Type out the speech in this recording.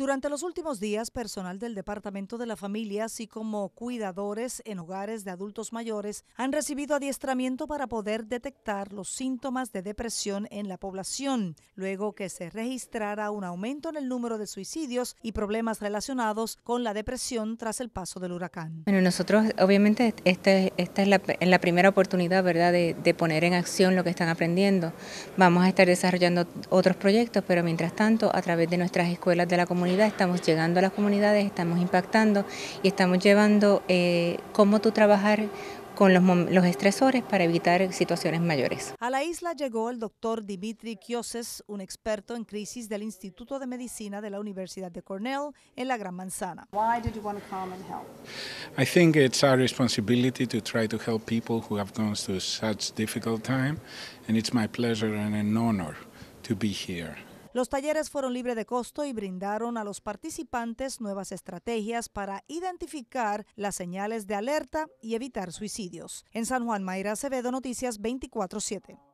Durante los últimos días, personal del Departamento de la Familia, así como cuidadores en hogares de adultos mayores, han recibido adiestramiento para poder detectar los síntomas de depresión en la población, luego que se registrara un aumento en el número de suicidios y problemas relacionados con la depresión tras el paso del huracán. Bueno, nosotros obviamente este, esta es la, primera oportunidad, ¿verdad?, de poner en acción lo que están aprendiendo. Vamos a estar desarrollando otros proyectos, pero mientras tanto, a través de nuestras escuelas de la comunidad, estamos llegando a las comunidades, estamos impactando y estamos llevando eh, cómo tú trabajar con los, los, estresores para evitar situaciones mayores. A la isla llegó el doctor Dimitri Kioses, un experto en crisis del Instituto de Medicina de la Universidad de Cornell en la Gran Manzana. Why did you want to come and help? I think it's our responsibility to try to help people who have gone through such difficult time, and it's my pleasure and an honor to be here. Los talleres fueron libres de costo y brindaron a los participantes nuevas estrategias para identificar las señales de alerta y evitar suicidios. En San Juan, Mayra Acevedo, Noticias 24-7.